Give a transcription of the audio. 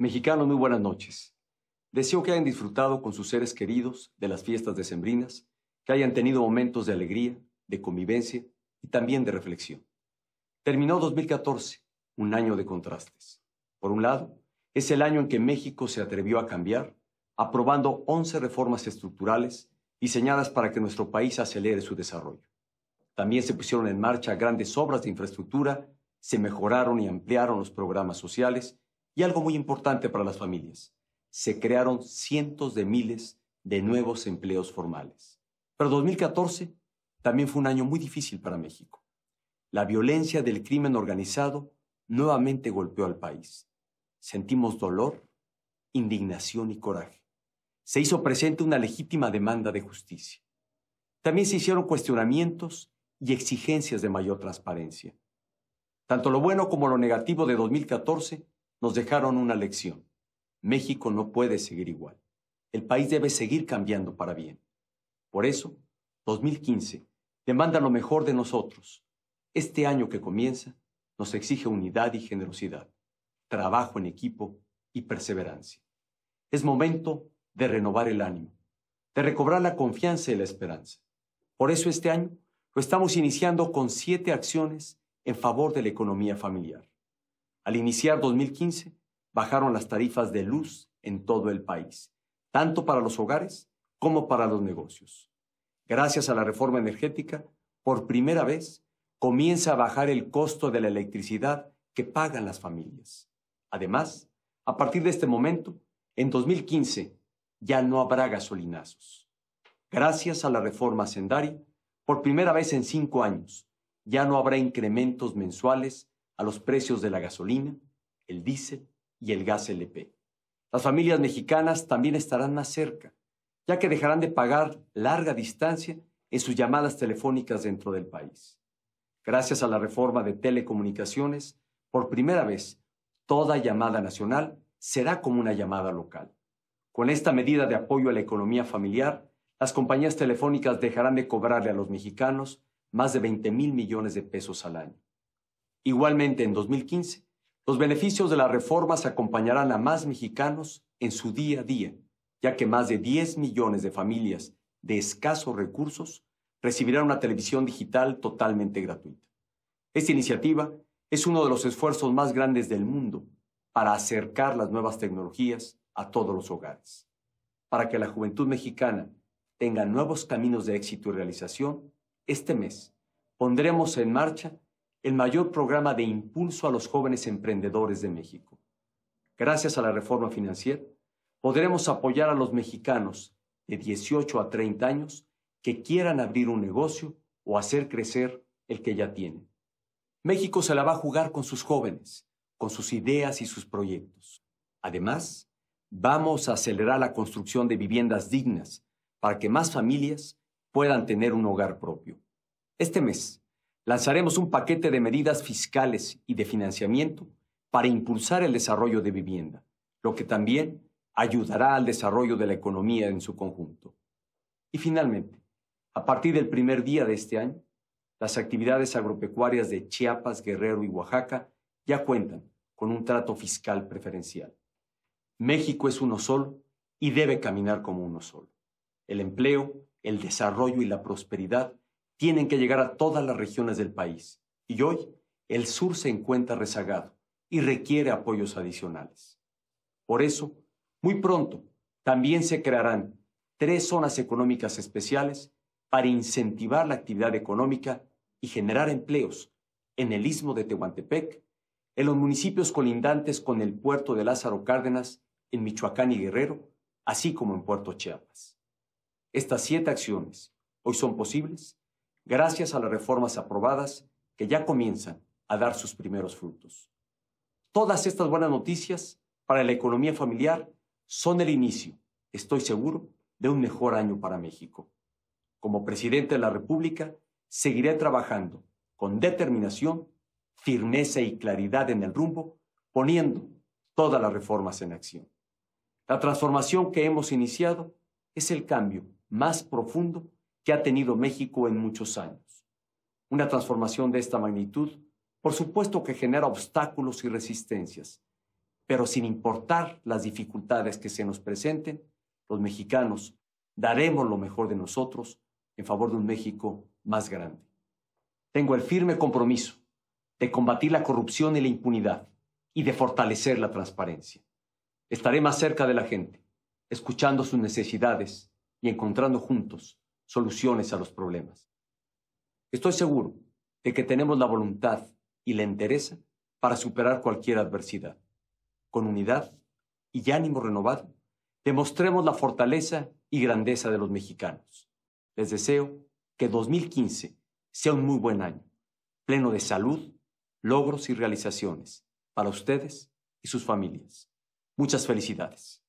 Mexicanos, muy buenas noches. Deseo que hayan disfrutado con sus seres queridos de las fiestas decembrinas, que hayan tenido momentos de alegría, de convivencia y también de reflexión. Terminó 2014, un año de contrastes. Por un lado, es el año en que México se atrevió a cambiar, aprobando 11 reformas estructurales diseñadas para que nuestro país acelere su desarrollo. También se pusieron en marcha grandes obras de infraestructura, se mejoraron y ampliaron los programas sociales y algo muy importante para las familias, se crearon cientos de miles de nuevos empleos formales. Pero 2014 también fue un año muy difícil para México. La violencia del crimen organizado nuevamente golpeó al país. Sentimos dolor, indignación y coraje. Se hizo presente una legítima demanda de justicia. También se hicieron cuestionamientos y exigencias de mayor transparencia. Tanto lo bueno como lo negativo de 2014 nos dejaron una lección. México no puede seguir igual. El país debe seguir cambiando para bien. Por eso, 2015 demanda lo mejor de nosotros. Este año que comienza nos exige unidad y generosidad, trabajo en equipo y perseverancia. Es momento de renovar el ánimo, de recobrar la confianza y la esperanza. Por eso este año lo estamos iniciando con siete acciones en favor de la economía familiar. Al iniciar 2015, bajaron las tarifas de luz en todo el país, tanto para los hogares como para los negocios. Gracias a la reforma energética, por primera vez comienza a bajar el costo de la electricidad que pagan las familias. Además, a partir de este momento, en 2015, ya no habrá gasolinazos. Gracias a la reforma Sendari, por primera vez en cinco años, ya no habrá incrementos mensuales a los precios de la gasolina, el diésel y el gas LP. Las familias mexicanas también estarán más cerca, ya que dejarán de pagar larga distancia en sus llamadas telefónicas dentro del país. Gracias a la reforma de telecomunicaciones, por primera vez, toda llamada nacional será como una llamada local. Con esta medida de apoyo a la economía familiar, las compañías telefónicas dejarán de cobrarle a los mexicanos más de 20 mil millones de pesos al año. Igualmente, en 2015, los beneficios de la reforma se acompañarán a más mexicanos en su día a día, ya que más de 10 millones de familias de escasos recursos recibirán una televisión digital totalmente gratuita. Esta iniciativa es uno de los esfuerzos más grandes del mundo para acercar las nuevas tecnologías a todos los hogares. Para que la juventud mexicana tenga nuevos caminos de éxito y realización, este mes pondremos en marcha el mayor programa de impulso a los jóvenes emprendedores de México. Gracias a la reforma financiera, podremos apoyar a los mexicanos de 18 a 30 años que quieran abrir un negocio o hacer crecer el que ya tienen. México se la va a jugar con sus jóvenes, con sus ideas y sus proyectos. Además, vamos a acelerar la construcción de viviendas dignas para que más familias puedan tener un hogar propio. Este mes, lanzaremos un paquete de medidas fiscales y de financiamiento para impulsar el desarrollo de vivienda, lo que también ayudará al desarrollo de la economía en su conjunto. Y finalmente, a partir del primer día de este año, las actividades agropecuarias de Chiapas, Guerrero y Oaxaca ya cuentan con un trato fiscal preferencial. México es uno solo y debe caminar como uno solo. El empleo, el desarrollo y la prosperidad tienen que llegar a todas las regiones del país y hoy el sur se encuentra rezagado y requiere apoyos adicionales. Por eso, muy pronto, también se crearán tres zonas económicas especiales para incentivar la actividad económica y generar empleos en el istmo de Tehuantepec, en los municipios colindantes con el puerto de Lázaro Cárdenas, en Michoacán y Guerrero, así como en Puerto Chiapas. Estas siete acciones hoy son posibles gracias a las reformas aprobadas que ya comienzan a dar sus primeros frutos. Todas estas buenas noticias para la economía familiar son el inicio, estoy seguro, de un mejor año para México. Como presidente de la República, seguiré trabajando con determinación, firmeza y claridad en el rumbo, poniendo todas las reformas en acción. La transformación que hemos iniciado es el cambio más profundo que ha tenido México en muchos años. Una transformación de esta magnitud, por supuesto que genera obstáculos y resistencias, pero sin importar las dificultades que se nos presenten, los mexicanos daremos lo mejor de nosotros en favor de un México más grande. Tengo el firme compromiso de combatir la corrupción y la impunidad y de fortalecer la transparencia. Estaré más cerca de la gente, escuchando sus necesidades y encontrando juntos soluciones a los problemas. Estoy seguro de que tenemos la voluntad y la entereza para superar cualquier adversidad. Con unidad y ánimo renovado, demostremos la fortaleza y grandeza de los mexicanos. Les deseo que 2015 sea un muy buen año, pleno de salud, logros y realizaciones para ustedes y sus familias. Muchas felicidades.